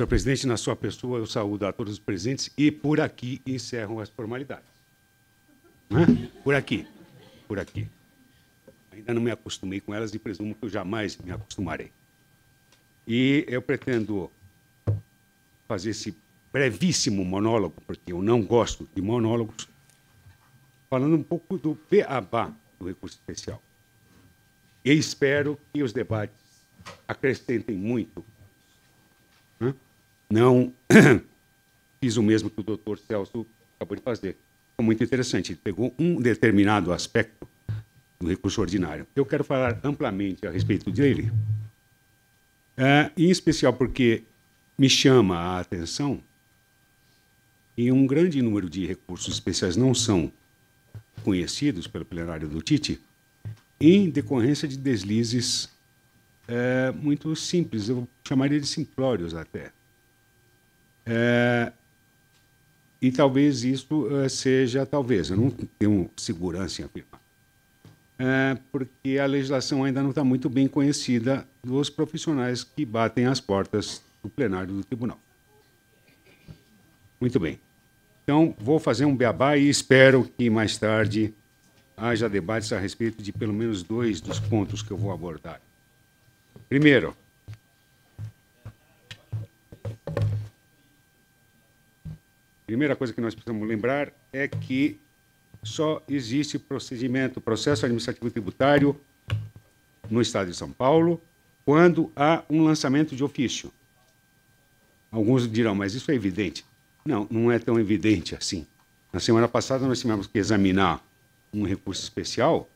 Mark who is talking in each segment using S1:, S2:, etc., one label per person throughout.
S1: Senhor presidente, na sua pessoa, eu saúdo a todos os presentes e por aqui encerram as formalidades. Por aqui, por aqui. Ainda não me acostumei com elas e presumo que eu jamais me acostumarei. E eu pretendo fazer esse brevíssimo monólogo, porque eu não gosto de monólogos, falando um pouco do beabá do recurso especial. E espero que os debates acrescentem muito não fiz o mesmo que o doutor Celso acabou de fazer. Foi muito interessante. Ele pegou um determinado aspecto do recurso ordinário. Eu quero falar amplamente a respeito dele, é, em especial porque me chama a atenção que um grande número de recursos especiais não são conhecidos pelo plenário do Tite em decorrência de deslizes é, muito simples, eu chamaria de simplórios até. É, e talvez isso eh, seja, talvez, eu não tenho segurança em afirmar, é, porque a legislação ainda não está muito bem conhecida dos profissionais que batem as portas do plenário do tribunal. Muito bem. Então, vou fazer um beabá e espero que mais tarde haja debates a respeito de pelo menos dois dos pontos que eu vou abordar. Primeiro, primeira coisa que nós precisamos lembrar é que só existe procedimento, processo administrativo tributário no Estado de São Paulo quando há um lançamento de ofício. Alguns dirão, mas isso é evidente. Não, não é tão evidente assim. Na semana passada, nós tivemos que examinar um recurso especial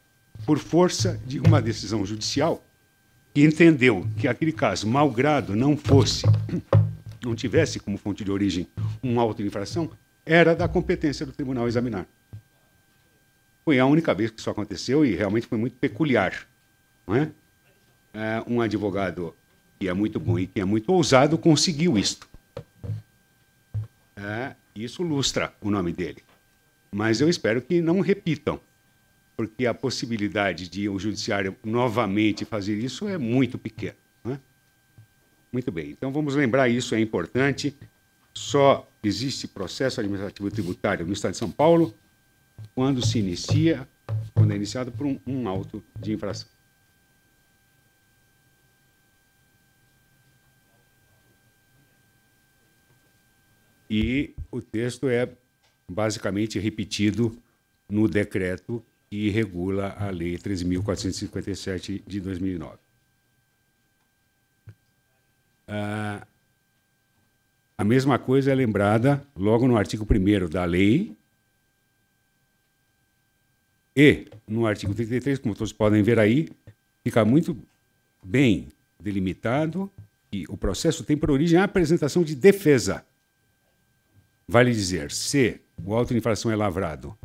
S1: por força de uma decisão judicial que entendeu que aquele caso, malgrado não fosse não tivesse como fonte de origem uma auto-infração, era da competência do tribunal examinar. Foi a única vez que isso aconteceu e realmente foi muito peculiar. Não é? É, um advogado que é muito bom e que é muito ousado conseguiu isto. É, isso lustra o nome dele. Mas eu espero que não repitam, porque a possibilidade de o judiciário novamente fazer isso é muito pequena. É? Muito bem, então vamos lembrar isso, é importante. Só existe processo administrativo tributário no Estado de São Paulo quando se inicia, quando é iniciado por um, um auto de infração. E o texto é basicamente repetido no decreto que regula a Lei 13.457 de 2009. Ah, a mesma coisa é lembrada logo no artigo 1 da lei e no artigo 33, como todos podem ver aí, fica muito bem delimitado que o processo tem por origem a apresentação de defesa. Vale dizer, se o auto de infração é lavrado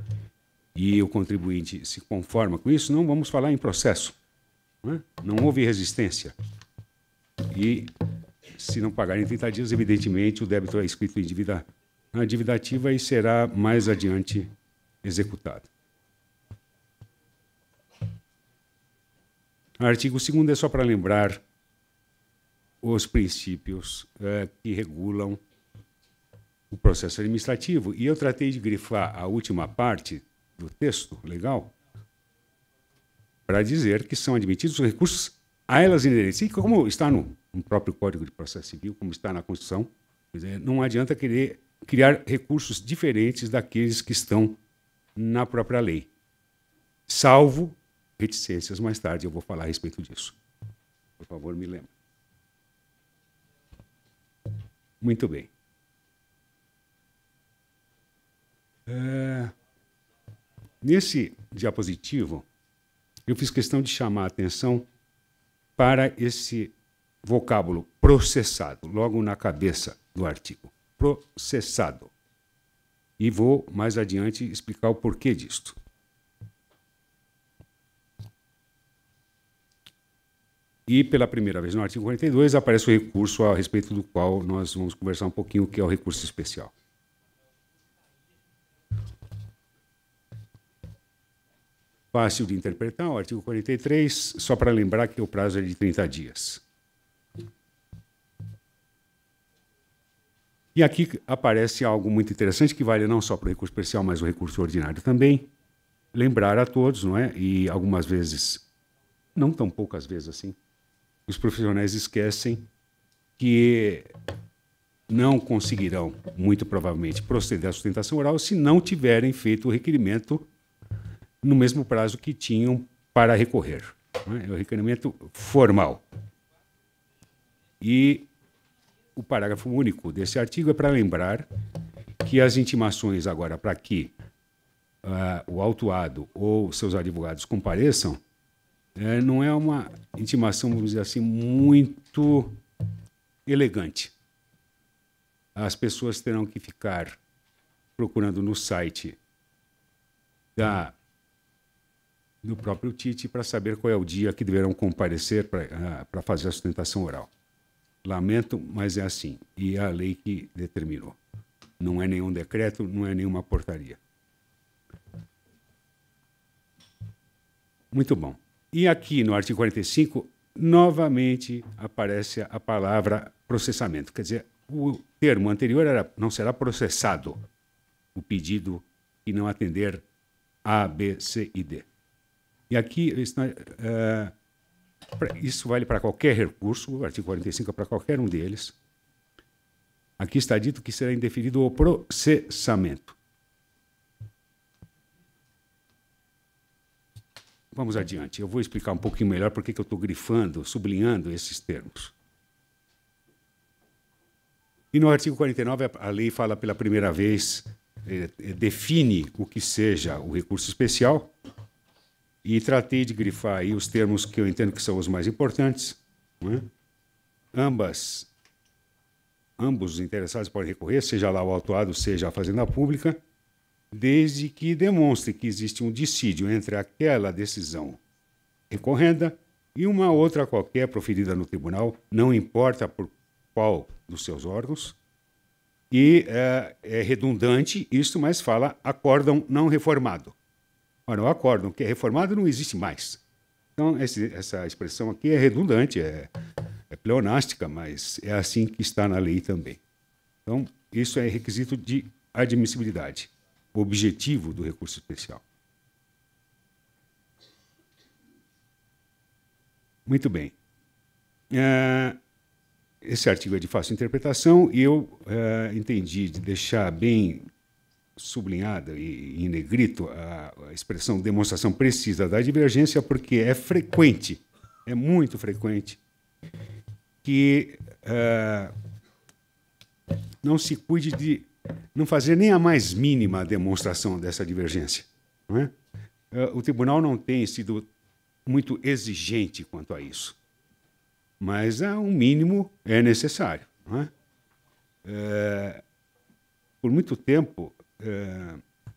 S1: e o contribuinte se conforma com isso, não vamos falar em processo. Não, é? não houve resistência. E se não pagarem em 30 dias, evidentemente, o débito é inscrito em dívida, na dívida ativa e será mais adiante executado. Artigo 2 é só para lembrar os princípios é, que regulam o processo administrativo. E eu tratei de grifar a última parte do texto legal para dizer que são admitidos os recursos a elas inerentes. E como está no no próprio Código de Processo Civil, como está na Constituição. Dizer, não adianta querer criar recursos diferentes daqueles que estão na própria lei, salvo reticências mais tarde. Eu vou falar a respeito disso. Por favor, me lembre. Muito bem. É, nesse diapositivo, eu fiz questão de chamar a atenção para esse vocábulo processado, logo na cabeça do artigo. Processado. E vou mais adiante explicar o porquê disto. E pela primeira vez no artigo 42 aparece o recurso a respeito do qual nós vamos conversar um pouquinho, que é o recurso especial. Fácil de interpretar, o artigo 43, só para lembrar que o prazo é de 30 dias. E aqui aparece algo muito interessante que vale não só para o recurso especial, mas o recurso ordinário também. Lembrar a todos, não é? E algumas vezes, não tão poucas vezes assim, os profissionais esquecem que não conseguirão, muito provavelmente, proceder à sustentação oral se não tiverem feito o requerimento no mesmo prazo que tinham para recorrer. É? é o requerimento formal. E o parágrafo único desse artigo é para lembrar que as intimações agora para que uh, o autuado ou seus advogados compareçam eh, não é uma intimação, vamos dizer assim, muito elegante. As pessoas terão que ficar procurando no site da, do próprio Tite para saber qual é o dia que deverão comparecer para uh, fazer a sustentação oral. Lamento, mas é assim. E é a lei que determinou. Não é nenhum decreto, não é nenhuma portaria. Muito bom. E aqui no artigo 45, novamente aparece a palavra processamento. Quer dizer, o termo anterior era não será processado o pedido e não atender A, B, C e D. E aqui está, uh, isso vale para qualquer recurso, o artigo 45 é para qualquer um deles. Aqui está dito que será indeferido o processamento. Vamos adiante. Eu vou explicar um pouquinho melhor por que eu estou grifando, sublinhando esses termos. E no artigo 49, a lei fala pela primeira vez, é, é, define o que seja o recurso especial e tratei de grifar aí os termos que eu entendo que são os mais importantes. É? Ambas, ambos os interessados podem recorrer, seja lá o autuado, seja a Fazenda Pública, desde que demonstre que existe um dissídio entre aquela decisão recorrenda e uma outra qualquer proferida no tribunal, não importa por qual dos seus órgãos. E é, é redundante isso, mas fala acórdão não reformado. Ora, o acórdão, que é reformado, não existe mais. Então, esse, essa expressão aqui é redundante, é, é pleonástica, mas é assim que está na lei também. Então, isso é requisito de admissibilidade, objetivo do recurso especial. Muito bem. É, esse artigo é de fácil interpretação e eu é, entendi de deixar bem sublinhada e em negrito a, a expressão demonstração precisa da divergência porque é frequente, é muito frequente que uh, não se cuide de não fazer nem a mais mínima demonstração dessa divergência. É? Uh, o tribunal não tem sido muito exigente quanto a isso, mas a um mínimo é necessário. É? Uh, por muito tempo, eh,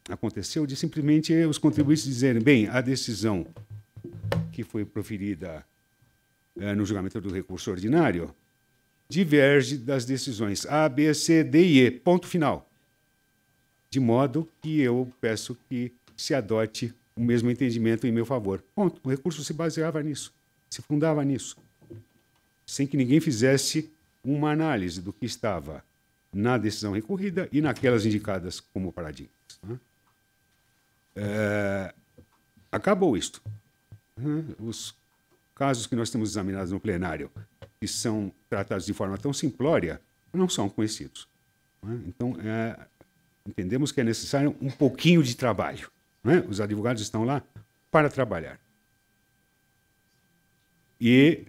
S1: aconteceu de simplesmente os contribuintes dizerem: bem, a decisão que foi proferida eh, no julgamento do recurso ordinário diverge das decisões A, B, C, D e E, ponto final. De modo que eu peço que se adote o mesmo entendimento em meu favor. Ponto. O recurso se baseava nisso, se fundava nisso, sem que ninguém fizesse uma análise do que estava na decisão recorrida e naquelas indicadas como paradigmas. Né? É, acabou isto. Né? Os casos que nós temos examinado no plenário, que são tratados de forma tão simplória, não são conhecidos. Né? Então, é, entendemos que é necessário um pouquinho de trabalho. Né? Os advogados estão lá para trabalhar. E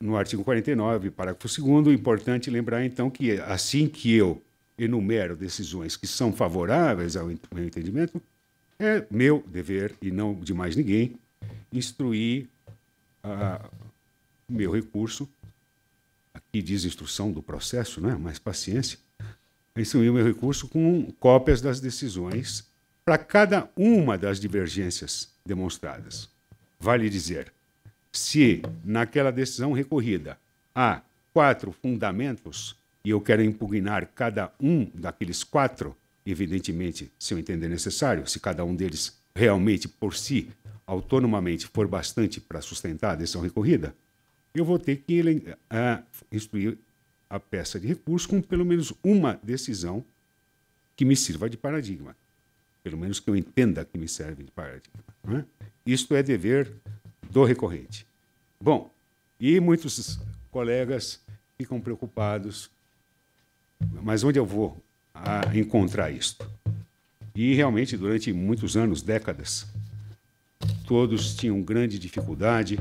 S1: no artigo 49, parágrafo 2, é importante lembrar então que assim que eu enumero decisões que são favoráveis ao meu entendimento, é meu dever, e não de mais ninguém, instruir o ah, meu recurso, aqui diz instrução do processo, né? mas paciência, instruir o meu recurso com cópias das decisões para cada uma das divergências demonstradas. Vale dizer, se naquela decisão recorrida há quatro fundamentos e eu quero impugnar cada um daqueles quatro, evidentemente, se eu entender necessário, se cada um deles realmente por si, autonomamente, for bastante para sustentar a decisão recorrida, eu vou ter que uh, eh, instruir a peça de recurso com pelo menos uma decisão que me sirva de paradigma. Pelo menos que eu entenda que me serve de paradigma. Né? Isto é dever do recorrente. Bom, e muitos colegas ficam preocupados, mas onde eu vou a encontrar isto? E realmente, durante muitos anos, décadas, todos tinham grande dificuldade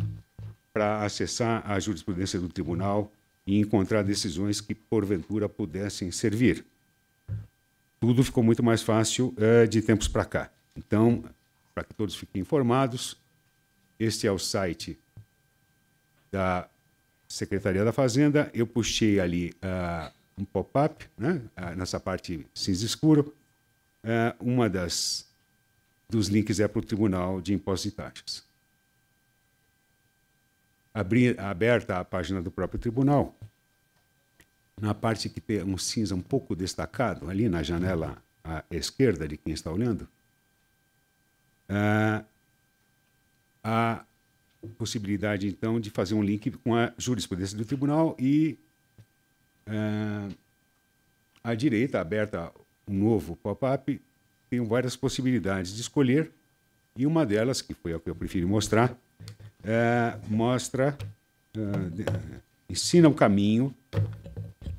S1: para acessar a jurisprudência do tribunal e encontrar decisões que, porventura, pudessem servir. Tudo ficou muito mais fácil é, de tempos para cá. Então, para que todos fiquem informados, este é o site da Secretaria da Fazenda. Eu puxei ali uh, um pop-up, né? Uh, nessa parte cinza escuro. Uh, uma das dos links é para o Tribunal de Impostos e Taxas. Abri, aberta a página do próprio tribunal, na parte que tem um cinza um pouco destacado, ali na janela à esquerda de quem está olhando, uh, a possibilidade, então, de fazer um link com a jurisprudência do tribunal e uh, eh, à direita, aberta um novo pop-up, tem várias possibilidades de escolher e uma delas, que foi a que eu prefiro mostrar, eh, mostra, eh, ensina o um caminho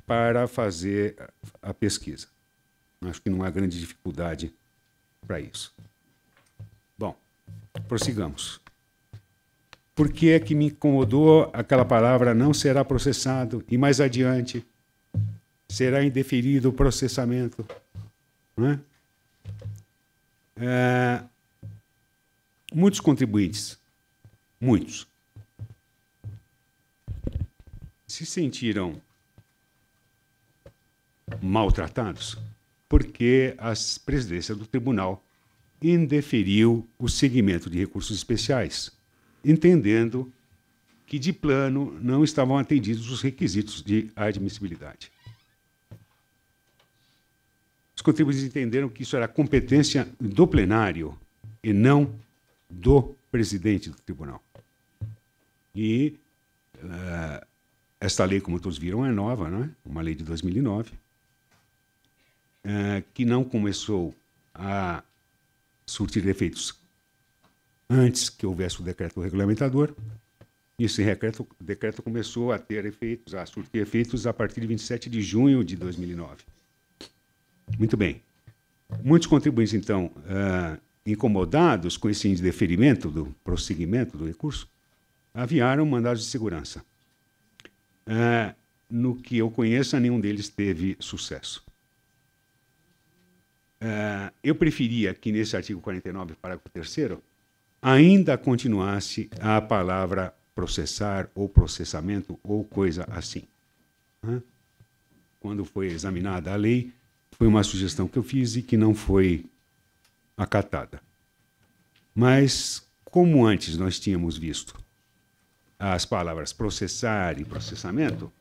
S1: para fazer a pesquisa. Acho que não há grande dificuldade para isso. Bom, prossigamos por que é que me incomodou aquela palavra não será processado e mais adiante será indeferido o processamento? Né? É, muitos contribuintes, muitos, se sentiram maltratados porque a presidência do tribunal indeferiu o segmento de recursos especiais entendendo que de plano não estavam atendidos os requisitos de admissibilidade. Os contribuintes entenderam que isso era competência do plenário e não do presidente do tribunal. E uh, esta lei, como todos viram, é nova, não é? Uma lei de 2009, uh, eh, que não começou a surtir efeitos antes que houvesse o decreto regulamentador. Esse decreto, decreto começou a ter efeitos, a surtir efeitos a partir de 27 de junho de 2009. Muito bem. Muitos contribuintes, então, uh, incomodados com esse indeferimento do prosseguimento do recurso, aviaram mandados de segurança. Uh, no que eu conheço, nenhum deles teve sucesso. Uh, eu preferia que nesse artigo 49, parágrafo 3 ainda continuasse a palavra processar ou processamento ou coisa assim. Quando foi examinada a lei, foi uma sugestão que eu fiz e que não foi acatada. Mas, como antes nós tínhamos visto as palavras processar e processamento,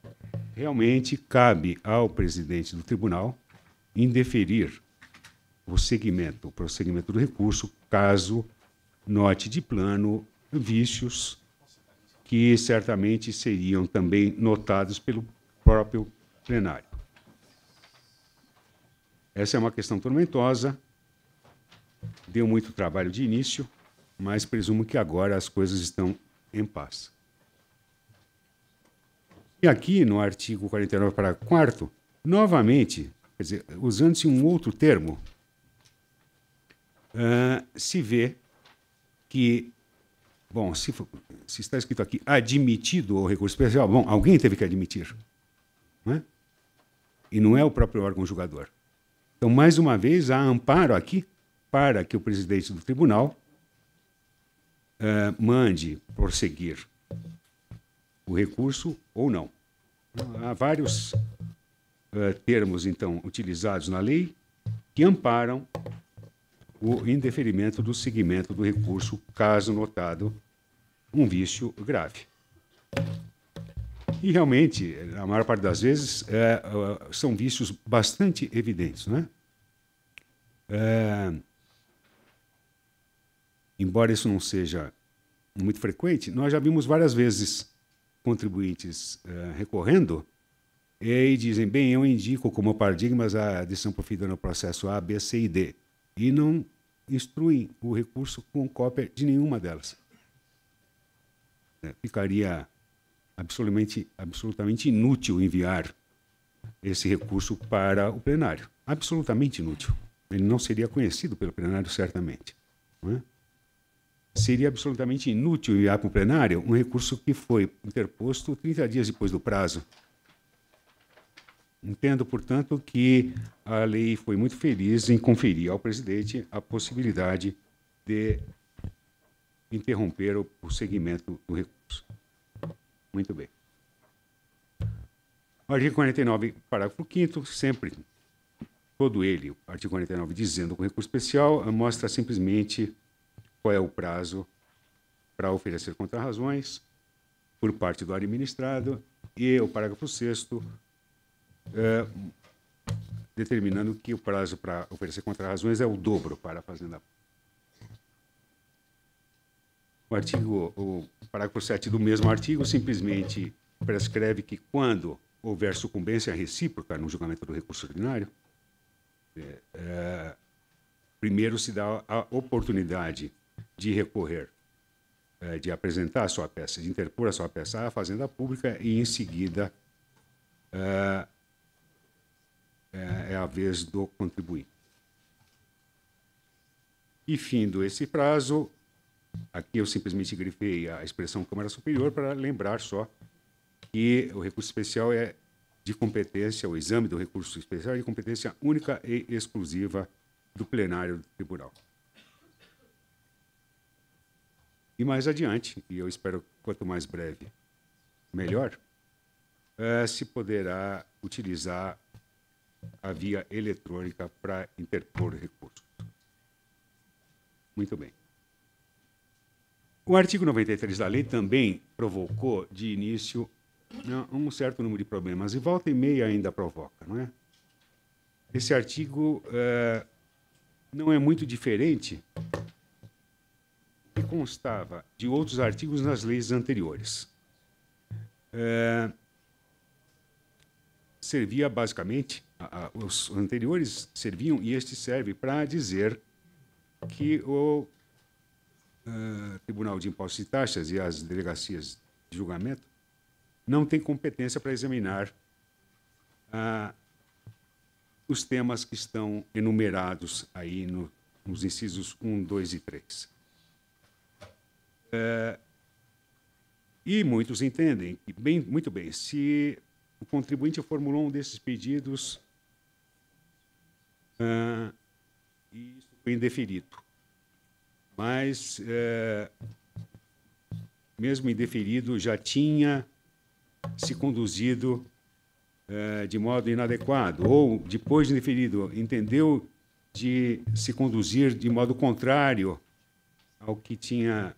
S1: realmente cabe ao presidente do tribunal indeferir o segmento, o prosseguimento do recurso, caso Note de plano vícios que certamente seriam também notados pelo próprio plenário. Essa é uma questão tormentosa, deu muito trabalho de início, mas presumo que agora as coisas estão em paz. E aqui no artigo 49, para 4, novamente, usando-se um outro termo, uh, se vê que, bom, se, se está escrito aqui admitido o recurso especial, bom, alguém teve que admitir. Não é? E não é o próprio órgão julgador. Então, mais uma vez, há amparo aqui para que o presidente do tribunal uh, mande prosseguir o recurso ou não. Há vários uh, termos, então, utilizados na lei que amparam o indeferimento do seguimento do recurso, caso notado um vício grave. E realmente, na maior parte das vezes, é, é, são vícios bastante evidentes, né? É, embora isso não seja muito frequente, nós já vimos várias vezes contribuintes é, recorrendo e dizem, bem, eu indico como paradigmas a adição proferida no processo A, B, C e D e não instruem o recurso com cópia de nenhuma delas. É, ficaria absolutamente, absolutamente inútil enviar esse recurso para o plenário. Absolutamente inútil. Ele não seria conhecido pelo plenário, certamente. É? Seria absolutamente inútil enviar para o plenário um recurso que foi interposto 30 dias depois do prazo Entendo, portanto, que a lei foi muito feliz em conferir ao presidente a possibilidade de interromper o prosseguimento do recurso. Muito bem. Artigo 49, parágrafo 5 sempre todo ele, artigo 49, dizendo com recurso especial, mostra simplesmente qual é o prazo para oferecer contrarrazões por parte do administrado e o parágrafo 6 é, determinando que o prazo para oferecer contrarrazões é o dobro para a Fazenda o artigo, o parágrafo 7 do mesmo artigo simplesmente prescreve que quando houver sucumbência recíproca no julgamento do recurso ordinário, é, é, primeiro se dá a oportunidade de recorrer, é, de apresentar a sua peça, de interpor a sua peça à Fazenda Pública e, em seguida, é, é, é a vez do contribuinte. E findo esse prazo, aqui eu simplesmente grifei a expressão Câmara Superior para lembrar só que o recurso especial é de competência, o exame do recurso especial é de competência única e exclusiva do plenário do tribunal. E mais adiante, e eu espero quanto mais breve, melhor, é, se poderá utilizar a via eletrônica para interpor recursos. Muito bem. O artigo 93 da lei também provocou, de início, um certo número de problemas, e volta e meia ainda provoca, não é? Esse artigo é, não é muito diferente do que constava de outros artigos nas leis anteriores. É, servia basicamente os anteriores serviam e este serve para dizer que o uh, Tribunal de Impostos e Taxas e as delegacias de julgamento não têm competência para examinar uh, os temas que estão enumerados aí no, nos incisos 1, 2 e 3. Uh, é, e muitos entendem que, bem, muito bem, se o contribuinte formulou um desses pedidos uh, e isso foi indeferido. Mas, uh, mesmo indeferido, já tinha se conduzido uh, de modo inadequado, ou, depois de indeferido, entendeu de se conduzir de modo contrário ao que tinha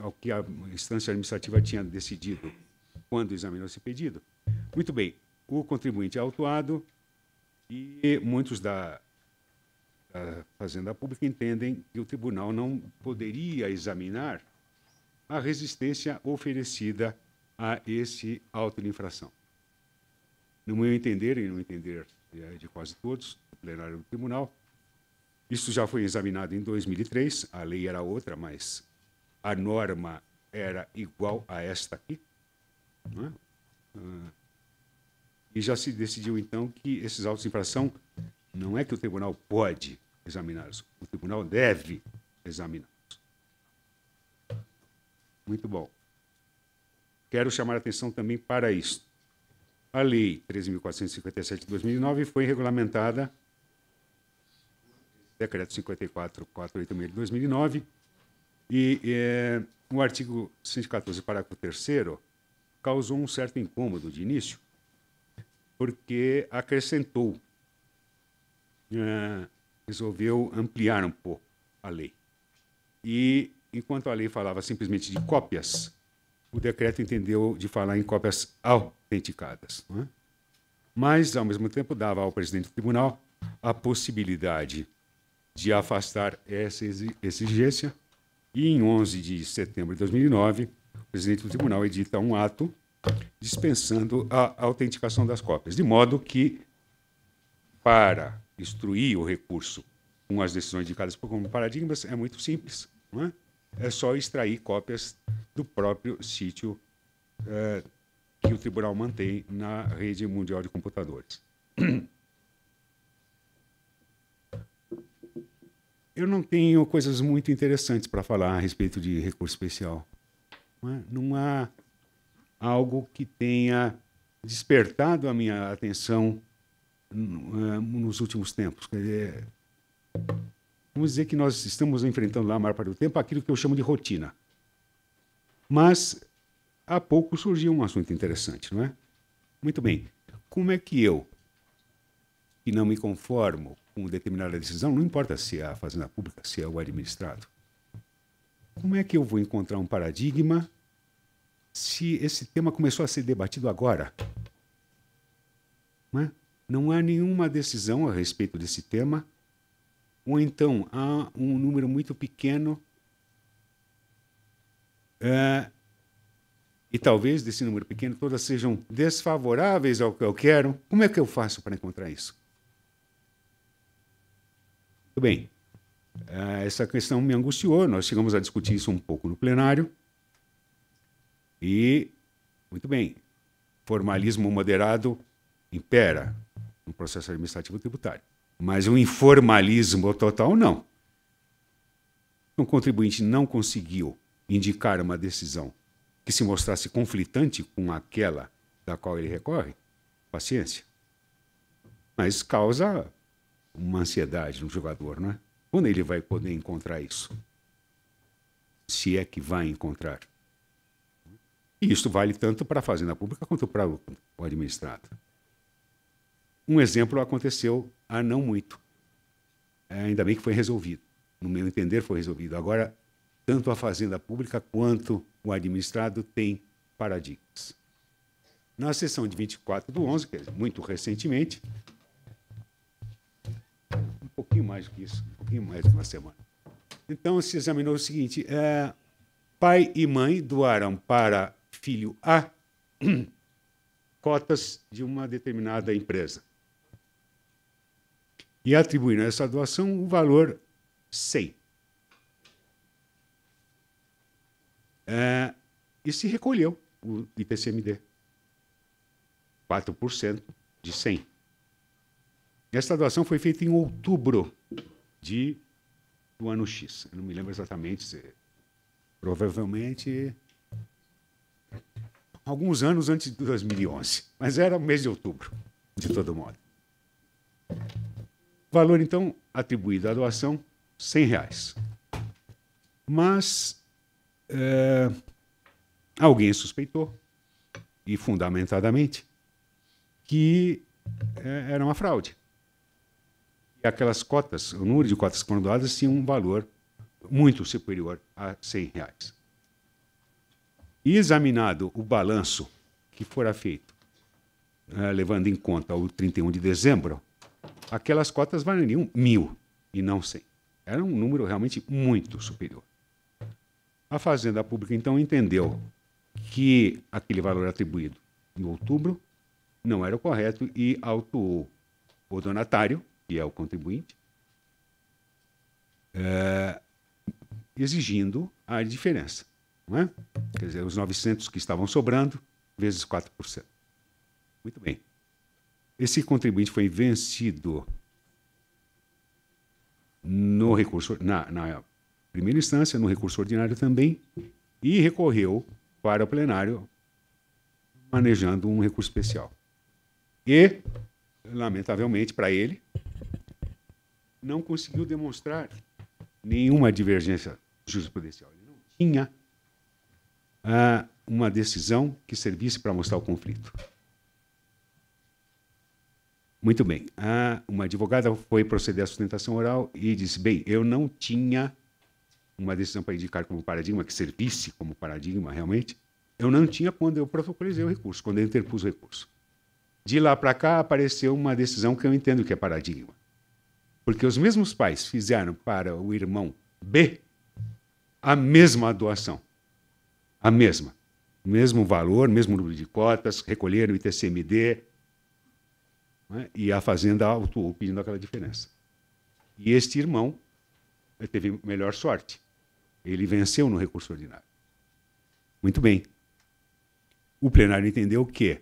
S1: ao que a instância administrativa tinha decidido quando examinou esse pedido. Muito bem, o contribuinte autuado e muitos da, da Fazenda Pública entendem que o tribunal não poderia examinar a resistência oferecida a esse auto de infração. No meu entender, e no entender de quase todos, do plenário do tribunal, isso já foi examinado em 2003, a lei era outra, mas a norma era igual a esta aqui. Não é? Ah, e já se decidiu, então, que esses autos de infração não é que o tribunal pode examiná-los, o tribunal deve examiná-los. Muito bom. Quero chamar a atenção também para isso. A Lei 13.457 de 2009 foi regulamentada, Decreto 54.486 de 2009, e é, o artigo 114, parágrafo 3, causou um certo incômodo de início, porque acrescentou, né, resolveu ampliar um pouco a lei. E enquanto a lei falava simplesmente de cópias, o decreto entendeu de falar em cópias autenticadas. É? Mas, ao mesmo tempo, dava ao presidente do tribunal a possibilidade de afastar essa exigência. E, em 11 de setembro de 2009, o presidente do tribunal edita um ato dispensando a autenticação das cópias, de modo que, para instruir o recurso com as decisões indicadas por como paradigmas, é muito simples. Não é? é só extrair cópias do próprio sítio é, que o tribunal mantém na rede mundial de computadores. Eu não tenho coisas muito interessantes para falar a respeito de recurso especial. Não, é? não há algo que tenha despertado a minha atenção eh, nos últimos tempos. vamos dizer que nós estamos enfrentando lá a maior parte do tempo aquilo que eu chamo de rotina. Mas há pouco surgiu um assunto interessante, não é? Muito bem. Como é que eu, que não me conformo com determinada decisão, não importa se é a fazenda pública, se é o administrado, como é que eu vou encontrar um paradigma se esse tema começou a ser debatido agora. Não, é? não há nenhuma decisão a respeito desse tema, ou então há um número muito pequeno. É, e talvez desse número pequeno todas sejam desfavoráveis ao que eu quero. Como é que eu faço para encontrar isso? Muito bem. É, essa questão me angustiou, nós chegamos a discutir isso um pouco no plenário. E, muito bem, formalismo moderado impera no processo administrativo tributário. Mas o informalismo total, não. Se um contribuinte não conseguiu indicar uma decisão que se mostrasse conflitante com aquela da qual ele recorre, paciência. Mas causa uma ansiedade no jogador, não é? Quando ele vai poder encontrar isso? Se é que vai encontrar. E isso vale tanto para a fazenda pública quanto para o administrado. Um exemplo aconteceu há não muito. Ainda bem que foi resolvido. No meu entender, foi resolvido. Agora, tanto a fazenda pública quanto o administrado têm paradigmas. Na sessão de 24 do 11, que é muito recentemente, um pouquinho mais do que isso, um pouquinho mais de uma semana. Então, se examinou o seguinte: é, pai e mãe doaram para filho A cotas de uma determinada empresa. E a nessa doação o valor 100. É, e se recolheu o IPCMD. 4% de 100. essa doação foi feita em outubro de, do ano X. Eu não me lembro exatamente. Se, provavelmente alguns anos antes de 2011, mas era o mês de outubro, de todo modo. Valor, então, atribuído à doação, 100 reais. Mas é, alguém suspeitou, e fundamentadamente, que é, era uma fraude. E aquelas cotas, o número de cotas que foram doadas tinha um valor muito superior a 100 reais. E examinado o balanço que fora feito, né, levando em conta o 31 de dezembro, aquelas cotas valeriam mil e não cem. Era um número realmente muito superior. A Fazenda Pública, então, entendeu que aquele valor atribuído em outubro não era o correto e autuou o donatário, que é o contribuinte, eh, exigindo a diferença. Né? Quer dizer, os 900 que estavam sobrando, vezes 4%. Muito bem. Esse contribuinte foi vencido no recurso, na, na primeira instância, no recurso ordinário também, e recorreu para o plenário manejando um recurso especial. E, lamentavelmente para ele, não conseguiu demonstrar nenhuma divergência jurisprudencial. Ele não tinha uma decisão que servisse para mostrar o conflito. Muito bem. Ah, uma advogada foi proceder à sustentação oral e disse: bem, eu não tinha uma decisão para indicar como paradigma, que servisse como paradigma realmente. Eu não tinha quando eu protocolizei o recurso, quando eu interpus o recurso. De lá para cá apareceu uma decisão que eu entendo que é paradigma. Porque os mesmos pais fizeram para o irmão B a mesma doação a mesma. Mesmo valor, mesmo número de cotas, recolheram o ITCMD, né? e a Fazenda autuou pedindo aquela diferença. E este irmão eh, teve melhor sorte. Ele venceu no recurso ordinário. Muito bem. O plenário entendeu que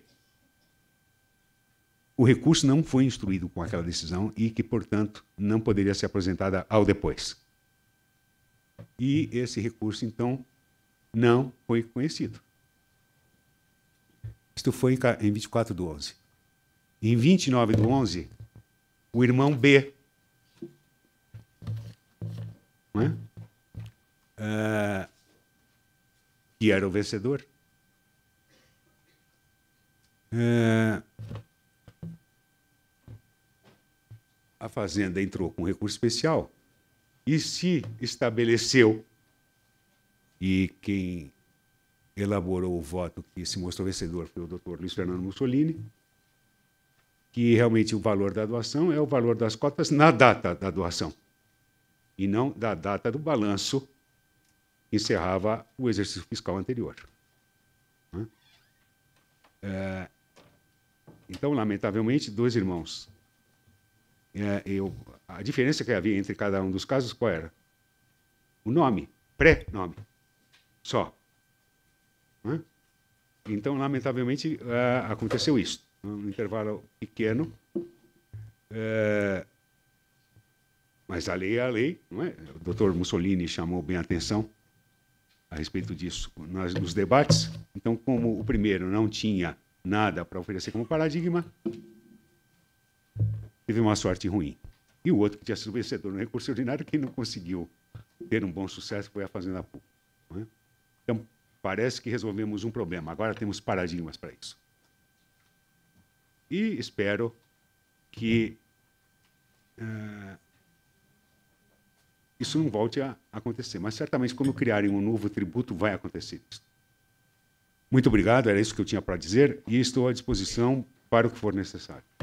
S1: o recurso não foi instruído com aquela decisão e que, portanto, não poderia ser apresentada ao depois. E esse recurso, então, não foi conhecido. Isto foi em 24 do 11. Em 29 do 11, o irmão B, né? ah, que era o vencedor, ah, a fazenda entrou com recurso especial e se estabeleceu e quem elaborou o voto que se mostrou vencedor foi o Dr. Luiz Fernando Mussolini, que realmente o valor da doação é o valor das cotas na data da doação e não da data do balanço que encerrava o exercício fiscal anterior. Né? É, então, lamentavelmente, dois irmãos. É, eu, a diferença que havia entre cada um dos casos qual era? O nome, pré-nome só. Né? Então, lamentavelmente, é, aconteceu isso. Um intervalo pequeno. É, mas a lei é a lei, não é? O doutor Mussolini chamou bem a atenção a respeito disso nas, nos debates. Então, como o primeiro não tinha nada para oferecer como paradigma, teve uma sorte ruim. E o outro que tinha sido vencedor no recurso ordinário, quem não conseguiu ter um bom sucesso foi a Fazenda Pública. Não é? Então, parece que resolvemos um problema. Agora temos paradigmas para isso. E espero que uh, isso não volte a acontecer. Mas certamente, quando criarem um novo tributo, vai acontecer isso. Muito obrigado, era isso que eu tinha para dizer e estou à disposição para o que for necessário.